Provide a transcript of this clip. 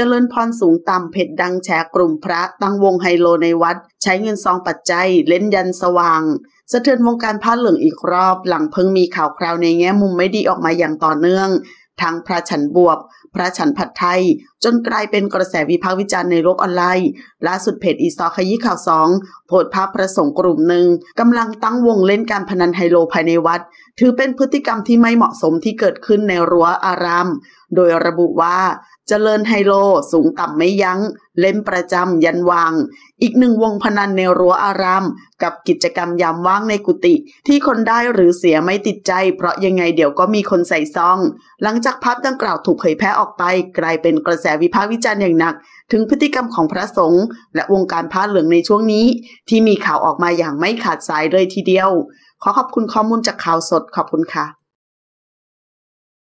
เจริญพรสูงต่ำเผ็ดดังแฉกลุ่มพระตั้งวงไฮโลในวัด ใช้เงินซองปัจจัยเล่นยันสว่างสะเทือนวงการผ้าเหลืองอีกรอบ หลังเพิ่งมีข่าวคราวในแง่มุมไม่ดีออกมาอย่างต่อเนื่อง ทั้งพระฉันบวบพระฉันผัดไทยจนกลายเป็นกระแสวิพากษ์วิจารณ์ในโลกออนไลน์ล่าสุดเพจอีซอขยี้ข่าวสองโพสภาพพระสงฆ์กลุ่มหนึ่งกำลังตั้งวงเล่นการพนันไฮโลภายในวัดถือเป็นพฤติกรรมที่ไม่เหมาะสมที่เกิดขึ้นในรั้วอาราม โดยระบุว่าจเจริญไฮโลสูงต่ำไม่ยัง้ง เล่นประจำยันวาง อีกหนึ่งวงพนันในรั้วอารามกับกิจกรรมยามว่างในกุฏิที่คนได้หรือเสียไม่ติดใจเพราะยังไงเดี๋ยวก็มีคนใส่ซอง หลังจากภาพดังกล่าวถูกเผยแพร่ออกไป กลายเป็นกระแสแวิพากษ์วิจารณ์อย่างหนัก ถึงพฤติกรรมของพระสงฆ์และวงการผ้าเหลืองในช่วงนี้ ที่มีข่าวออกมาอย่างไม่ขาดสายเลยทีเดียวขอขอบคุณข้อมูลจากข่าวสดขอบคุณค่ะ